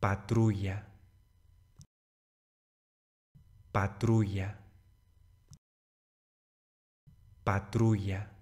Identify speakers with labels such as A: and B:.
A: patrulla, patrulla, patrulla.